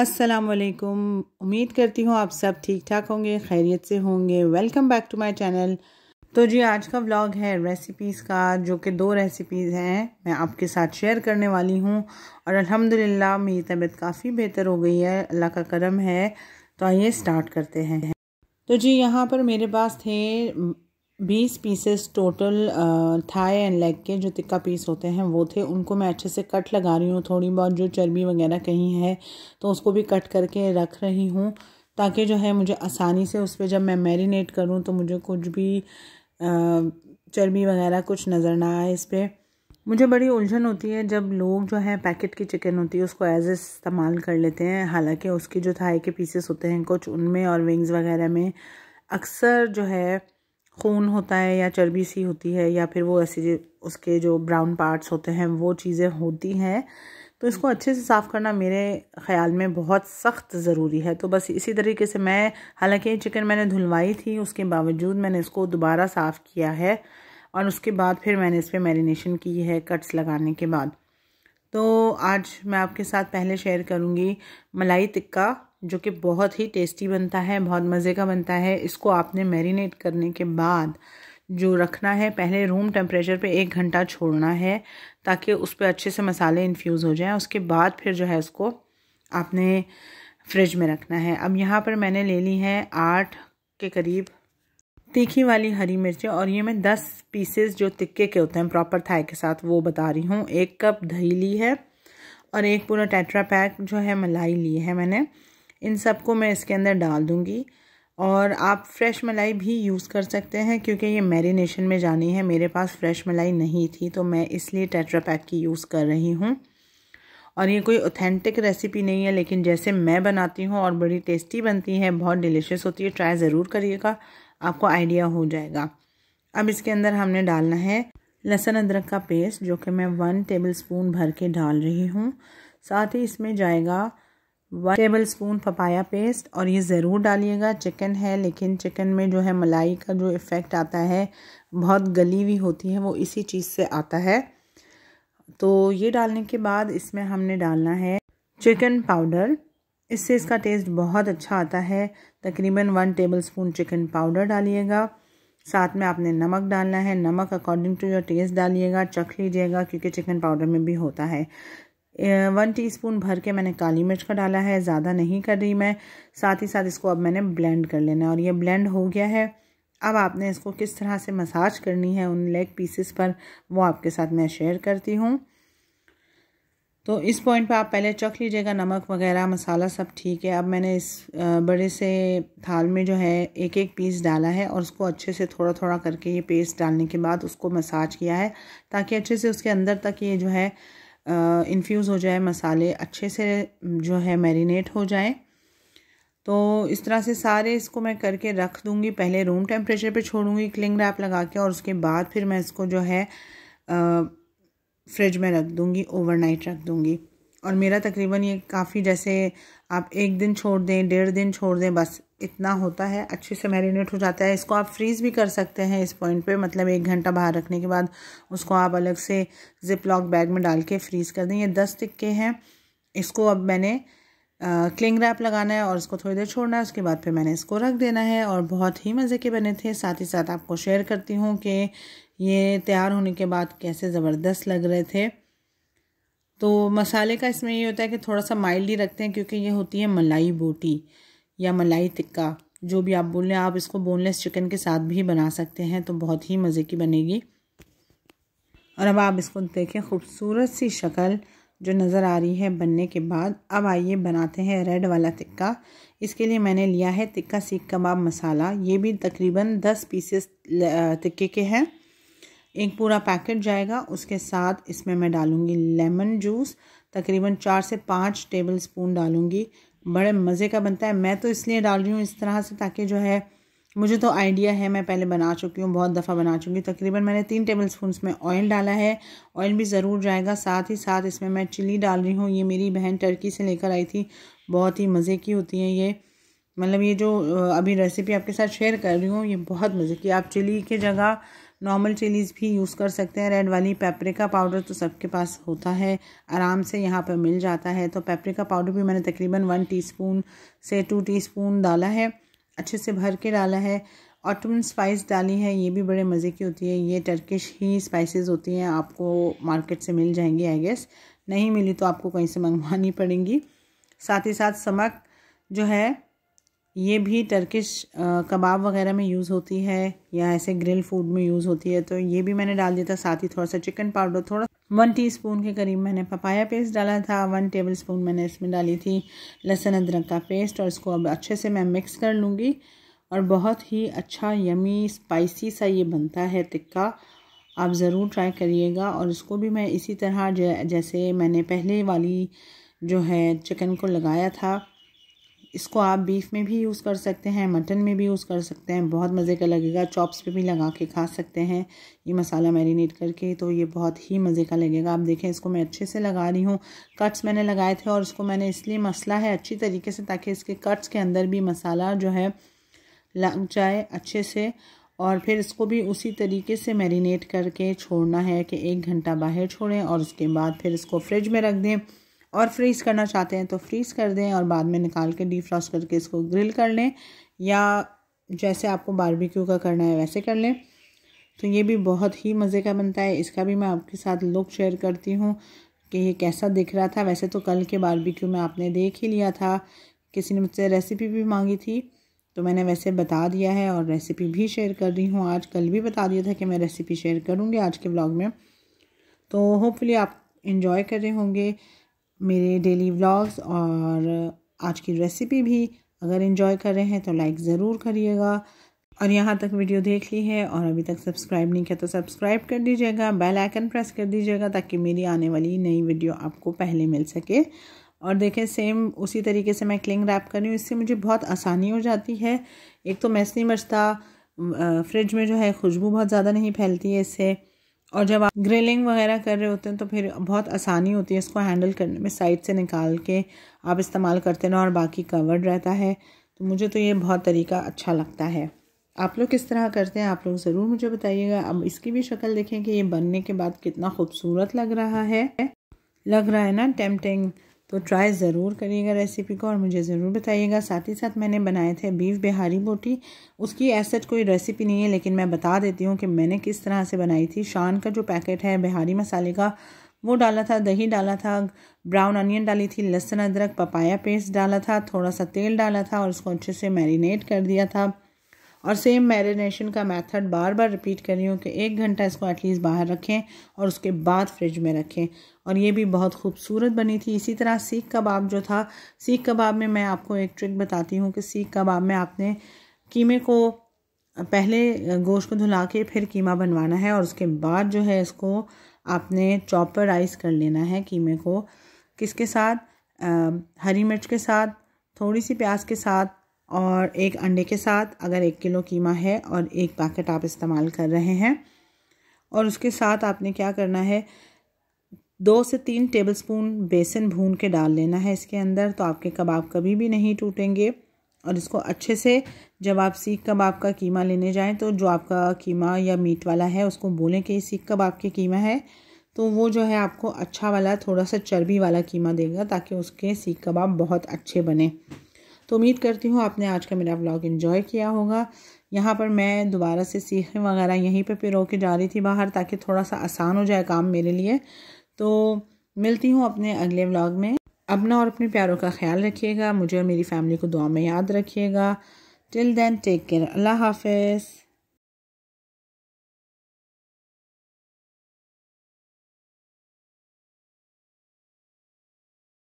असलकुम उम्मीद करती हूँ आप सब ठीक ठाक होंगे खैरियत से होंगे welcome back to my channel तो जी आज का व्लॉग है रेसिपीज़ का जो कि दो रेसिपीज़ हैं मैं आपके साथ शेयर करने वाली हूँ और अल्हम्दुलिल्लाह मेरी तबीयत काफ़ी बेहतर हो गई है अल्लाह का करम है तो आइए स्टार्ट करते हैं तो जी यहाँ पर मेरे पास थे बीस pieces total thigh and leg के जो तिक्का पीस होते हैं वो थे उनको मैं अच्छे से कट लगा रही हूँ थोड़ी बहुत जो चर्बी वगैरह कहीं है तो उसको भी कट करके रख रही हूँ ताकि जो है मुझे आसानी से उस पर जब मैं मैरिनेट करूँ तो मुझे कुछ भी चर्बी वगैरह कुछ नज़र ना आए इस पर मुझे बड़ी उलझन होती है जब लोग जो है पैकेट की चिकन होती है उसको एज इस्तेमाल कर लेते हैं हालांकि उसकी जो थाई के पीसेस होते हैं कुछ उनमें और विंग्स वगैरह में अक्सर जो है खून होता है या चर्बी सी होती है या फिर वो ऐसे उसके जो ब्राउन पार्ट्स होते हैं वो चीज़ें होती हैं तो इसको अच्छे से साफ़ करना मेरे ख़्याल में बहुत सख्त ज़रूरी है तो बस इसी तरीके से मैं हालांकि चिकन मैंने धुलवाई थी उसके बावजूद मैंने इसको दोबारा साफ़ किया है और उसके बाद फिर मैंने इस पर मैरिनेशन की है कट्स लगाने के बाद तो आज मैं आपके साथ पहले शेयर करूँगी मलाई टिक्का जो कि बहुत ही टेस्टी बनता है बहुत मज़े का बनता है इसको आपने मैरिनेट करने के बाद जो रखना है पहले रूम टेम्परेचर पे एक घंटा छोड़ना है ताकि उस पर अच्छे से मसाले इन्फ्यूज़ हो जाएं उसके बाद फिर जो है उसको आपने फ्रिज में रखना है अब यहाँ पर मैंने ले ली है आठ के करीब तीखी वाली हरी मिर्चें और ये मैं दस पीसेस जो तिक्के के होते हैं प्रॉपर थाई के साथ वो बता रही हूँ एक कप दही ली है और एक पूरा टेट्रा पैक जो है मलाई ली है मैंने इन सब को मैं इसके अंदर डाल दूँगी और आप फ्रेश मलाई भी यूज़ कर सकते हैं क्योंकि ये मैरिनेशन में जानी है मेरे पास फ्रेश मलाई नहीं थी तो मैं इसलिए टेट्रा पैक की यूज़ कर रही हूँ और ये कोई ऑथेंटिक रेसिपी नहीं है लेकिन जैसे मैं बनाती हूँ और बड़ी टेस्टी बनती है बहुत डिलीशियस होती है ट्राई ज़रूर करिएगा आपको आइडिया हो जाएगा अब इसके अंदर हमने डालना है लहसुन अदरक का पेस्ट जो कि मैं वन टेबल स्पून भर के डाल रही हूँ साथ ही इसमें जाएगा one tablespoon papaya paste और ये ज़रूर डालिएगा चिकन है लेकिन चिकन में जो है मलाई का जो इफ़ेक्ट आता है बहुत गली हुई होती है वो इसी चीज़ से आता है तो ये डालने के बाद इसमें हमने डालना है चिकन पाउडर इससे इसका टेस्ट बहुत अच्छा आता है तकरीबन one tablespoon chicken powder डालिएगा साथ में आपने नमक डालना है नमक अकॉर्डिंग टू योर टेस्ट डालिएगा चख लीजिएगा क्योंकि चिकन पाउडर में भी होता है वन टीस्पून भर के मैंने काली मिर्च का डाला है ज़्यादा नहीं कर रही मैं साथ ही साथ इसको अब मैंने ब्लेंड कर लेना है और ये ब्लेंड हो गया है अब आपने इसको किस तरह से मसाज करनी है उन लेग पीसेस पर वो आपके साथ मैं शेयर करती हूँ तो इस पॉइंट पे आप पहले चख लीजिएगा नमक वगैरह मसाला सब ठीक है अब मैंने इस बड़े से थाल में जो है एक एक पीस डाला है और उसको अच्छे से थोड़ा थोड़ा करके ये पेस्ट डालने के बाद उसको मसाज किया है ताकि अच्छे से उसके अंदर तक ये जो है इन्फ्यूज़ हो जाए मसाले अच्छे से जो है मैरिनेट हो जाए तो इस तरह से सारे इसको मैं करके रख दूँगी पहले रूम टेम्परेचर पे छोड़ूंगी क्लिंग रैप लगा के और उसके बाद फिर मैं इसको जो है आ, फ्रिज में रख दूँगी ओवरनाइट रख दूँगी और मेरा तकरीबन ये काफ़ी जैसे आप एक दिन छोड़ दें डेढ़ दिन छोड़ दें बस इतना होता है अच्छे से मैरिनेट हो जाता है इसको आप फ्रीज़ भी कर सकते हैं इस पॉइंट पे मतलब एक घंटा बाहर रखने के बाद उसको आप अलग से जिप लॉक बैग में डाल के फ्रीज़ कर दें ये दस टिक्के हैं इसको अब मैंने क्लिंग रैप लगाना है और इसको थोड़ी देर छोड़ना है उसके बाद फिर मैंने इसको रख देना है और बहुत ही मज़े के बने थे साथ ही साथ आपको शेयर करती हूँ कि ये तैयार होने के बाद कैसे ज़बरदस्त लग रहे थे तो मसाले का इसमें ये होता है कि थोड़ा सा माइल्ड ही रखते हैं क्योंकि ये होती है मलाई बोटी या मलाई टिक्का जो भी आप बोल रहे हैं आप इसको बोनलेस चिकन के साथ भी बना सकते हैं तो बहुत ही मज़े की बनेगी और अब आप इसको देखें खूबसूरत सी शक्ल जो नज़र आ रही है बनने के बाद अब आइए बनाते हैं रेड वाला टिक्का इसके लिए मैंने लिया है टिक्का सीख कबाब मसाला ये भी तकरीबन दस पीसेस टिक्के के हैं एक पूरा पैकेट जाएगा उसके साथ इसमें मैं डालूँगी लेमन जूस तकरीबन चार से पाँच टेबल स्पून डालूँगी बड़े मज़े का बनता है मैं तो इसलिए डाल रही हूँ इस तरह से ताकि जो है मुझे तो आइडिया है मैं पहले बना चुकी हूँ बहुत दफ़ा बना चुकी हूँ तकरीबन मैंने तीन टेबल स्पून में ऑयल डाला है ऑयल भी ज़रूर जाएगा साथ ही साथ इसमें मैं चिली डाल रही हूँ ये मेरी बहन टर्की से लेकर आई थी बहुत ही मज़े की होती है ये मतलब ये जो अभी रेसिपी आपके साथ शेयर कर रही हूँ ये बहुत मज़े की आप चिली की जगह नॉर्मल चिलीज़ भी यूज़ कर सकते हैं रेड वाली पेपरिका पाउडर तो सबके पास होता है आराम से यहाँ पर मिल जाता है तो पेपरिका पाउडर भी मैंने तकरीबन वन टी से टू टी डाला है अच्छे से भर के डाला है ऑटमन स्पाइस डाली है ये भी बड़े मज़े की होती है ये टर्किश ही स्पाइसेस होती हैं आपको मार्केट से मिल जाएंगी आई गेस नहीं मिली तो आपको कहीं से मंगवानी पड़ेंगी साथ ही साथ समक जो है ये भी टर्किश कबाब वगैरह में यूज़ होती है या ऐसे ग्रिल फूड में यूज़ होती है तो ये भी मैंने डाल दिया था साथ ही थोड़ा सा चिकन पाउडर थोड़ा वन टीस्पून के करीब मैंने पपाया पेस्ट डाला था वन टेबल स्पून मैंने इसमें डाली थी लहसुन अदरक का पेस्ट और इसको अब अच्छे से मैं मिक्स कर लूँगी और बहुत ही अच्छा यमी स्पाइसी सा ये बनता है टिक्का आप ज़रूर ट्राई करिएगा और इसको भी मैं इसी तरह जैसे मैंने पहले वाली जो है चिकन को लगाया था इसको आप बीफ में भी यूज़ कर सकते हैं मटन में भी यूज़ कर सकते हैं बहुत मज़े का लगेगा चॉप्स पे भी लगा के खा सकते हैं ये मसाला मैरिनेट करके तो ये बहुत ही मज़े का लगेगा आप देखें इसको मैं अच्छे से लगा रही हूँ कट्स मैंने लगाए थे और इसको मैंने इसलिए मसला है अच्छी तरीके से ताकि इसके कट्स के अंदर भी मसाला जो है लग जाए अच्छे से और फिर इसको भी उसी तरीके से मैरिनेट करके छोड़ना है कि एक घंटा बाहर छोड़ें और उसके बाद फिर इसको फ्रिज में रख दें और फ्रीज़ करना चाहते हैं तो फ्रीज़ कर दें और बाद में निकाल के डीफ्रॉस्ट करके इसको ग्रिल कर लें या जैसे आपको बारबेक्यू का करना है वैसे कर लें तो ये भी बहुत ही मज़े का बनता है इसका भी मैं आपके साथ लुक शेयर करती हूँ कि ये कैसा दिख रहा था वैसे तो कल के बारबेक्यू में आपने देख ही लिया था किसी ने मुझसे रेसिपी भी मांगी थी तो मैंने वैसे बता दिया है और रेसिपी भी शेयर कर रही हूँ आज कल भी बता दिया था कि मैं रेसिपी शेयर करूँगी आज के ब्लॉग में तो होपफुली आप इन्जॉय कर रहे होंगे मेरे डेली व्लॉग्स और आज की रेसिपी भी अगर इन्जॉय कर रहे हैं तो लाइक ज़रूर करिएगा और यहाँ तक वीडियो देख ली है और अभी तक सब्सक्राइब नहीं किया तो सब्सक्राइब कर दीजिएगा बेल आइकन प्रेस कर दीजिएगा ताकि मेरी आने वाली नई वीडियो आपको पहले मिल सके और देखें सेम उसी तरीके से मैं क्लिंग रैप कर रही हूँ इससे मुझे बहुत आसानी हो जाती है एक तो मैस नहीं मचता फ्रिज में जो है खुशबू बहुत ज़्यादा नहीं फैलती है इससे और जब आप ग्रिलिंग वगैरह कर रहे होते हैं तो फिर बहुत आसानी होती है इसको हैंडल करने में साइड से निकाल के आप इस्तेमाल करते रहो और बाकी कवर्ड रहता है तो मुझे तो ये बहुत तरीका अच्छा लगता है आप लोग किस तरह करते हैं आप लोग ज़रूर मुझे बताइएगा अब इसकी भी शक्ल देखें कि ये बनने के बाद कितना खूबसूरत लग रहा है लग रहा है ना टेम्पटिंग तो ट्राई ज़रूर करिएगा रेसिपी को और मुझे ज़रूर बताइएगा साथ ही साथ मैंने बनाए थे बीफ बिहारी बोटी उसकी ऐसा कोई रेसिपी नहीं है लेकिन मैं बता देती हूँ कि मैंने किस तरह से बनाई थी शान का जो पैकेट है बिहारी मसाले का वो डाला था दही डाला था ब्राउन अनियन डाली थी लहसुन अदरक पपाया पेस्ट डाला था थोड़ा सा तेल डाला था और उसको अच्छे से मैरिनेट कर दिया था और सेम मैरिनेशन का मेथड बार बार रिपीट कर रही हूँ कि एक घंटा इसको एटलीस्ट बाहर रखें और उसके बाद फ्रिज में रखें और ये भी बहुत खूबसूरत बनी थी इसी तरह सीख कबाब जो था सीख कबाब में मैं आपको एक ट्रिक बताती हूँ कि सीख कबाब में आपने कीमे को पहले गोश्त को धुला के फिर कीमा बनवाना है और उसके बाद जो है इसको आपने चॉपर राइस कर लेना है कीमे को किसके साथ आ, हरी मिर्च के साथ थोड़ी सी प्याज के साथ और एक अंडे के साथ अगर एक किलो कीमा है और एक पैकेट आप इस्तेमाल कर रहे हैं और उसके साथ आपने क्या करना है दो से तीन टेबलस्पून बेसन भून के डाल लेना है इसके अंदर तो आपके कबाब कभी भी नहीं टूटेंगे और इसको अच्छे से जब आप सीख कबाब का कीमा लेने जाएं तो जो आपका कीमा या मीट वाला है उसको बोलें कि सीख कबाब के कीमा है तो वो जो है आपको अच्छा वाला थोड़ा सा चर्बी वाला कीमा देगा ताकि उसके सीख कबाब बहुत अच्छे बने तो उम्मीद करती हूँ आपने आज का मेरा व्लॉग इन्जॉय किया होगा यहाँ पर मैं दोबारा से सीखें वगैरह यहीं पर पिरो के जा रही थी बाहर ताकि थोड़ा सा आसान हो जाए काम मेरे लिए तो मिलती हूँ अपने अगले व्लॉग में अपना और अपने प्यारों का ख्याल रखिएगा मुझे और मेरी फैमिली को दुआ में याद रखिएगा टिल देन टेक केयर अल्लाह हाफिज़